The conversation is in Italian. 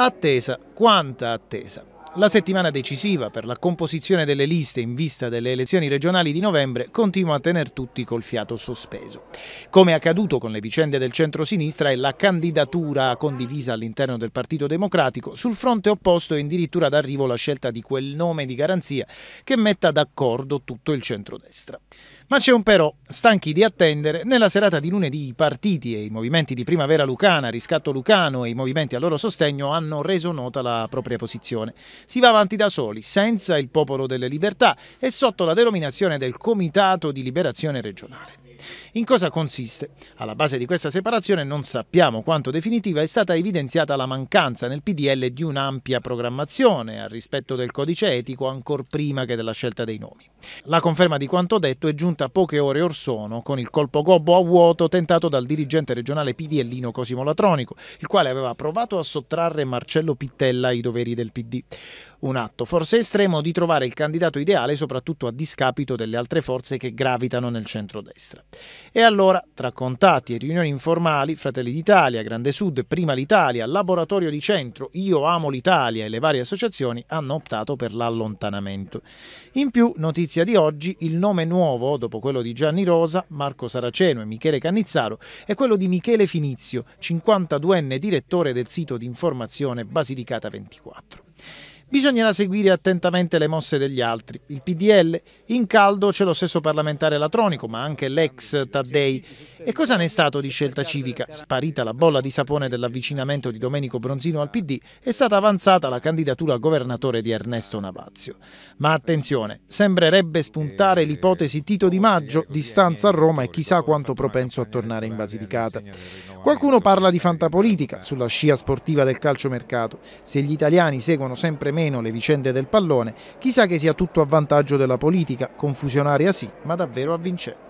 Attesa, quanta attesa! La settimana decisiva per la composizione delle liste in vista delle elezioni regionali di novembre continua a tener tutti col fiato sospeso. Come è accaduto con le vicende del centro-sinistra e la candidatura condivisa all'interno del Partito Democratico, sul fronte opposto è addirittura d'arrivo la scelta di quel nome di garanzia che metta d'accordo tutto il centrodestra. Ma c'è un però, stanchi di attendere, nella serata di lunedì i partiti e i movimenti di Primavera Lucana, Riscatto Lucano e i movimenti a loro sostegno hanno reso nota la propria posizione si va avanti da soli, senza il Popolo delle Libertà e sotto la denominazione del Comitato di Liberazione Regionale. In cosa consiste? Alla base di questa separazione non sappiamo quanto definitiva è stata evidenziata la mancanza nel PDL di un'ampia programmazione al rispetto del codice etico ancor prima che della scelta dei nomi. La conferma di quanto detto è giunta poche ore or sono con il colpo gobbo a vuoto tentato dal dirigente regionale PDLino Cosimo Latronico, il quale aveva provato a sottrarre Marcello Pittella ai doveri del PD. Un atto forse estremo di trovare il candidato ideale soprattutto a discapito delle altre forze che gravitano nel centro-destra. E allora, tra contatti e riunioni informali, Fratelli d'Italia, Grande Sud, Prima l'Italia, Laboratorio di Centro, Io Amo l'Italia e le varie associazioni hanno optato per l'allontanamento. In più, notizia di oggi, il nome nuovo, dopo quello di Gianni Rosa, Marco Saraceno e Michele Cannizzaro, è quello di Michele Finizio, 52enne direttore del sito di informazione Basilicata 24. Bisognerà seguire attentamente le mosse degli altri. Il PDL in caldo c'è lo stesso parlamentare Latronico, ma anche l'ex Taddei. E cosa ne è stato di scelta civica? Sparita la bolla di sapone dell'avvicinamento di Domenico Bronzino al PD, è stata avanzata la candidatura a governatore di Ernesto Navazio. Ma attenzione, sembrerebbe spuntare l'ipotesi Tito Di Maggio, distanza a Roma e chissà quanto propenso a tornare in Basilicata. Qualcuno parla di fantapolitica sulla scia sportiva del calciomercato. Se gli italiani seguono sempre meno le vicende del pallone, chissà che sia tutto a vantaggio della politica, confusionaria sì, ma davvero avvincente.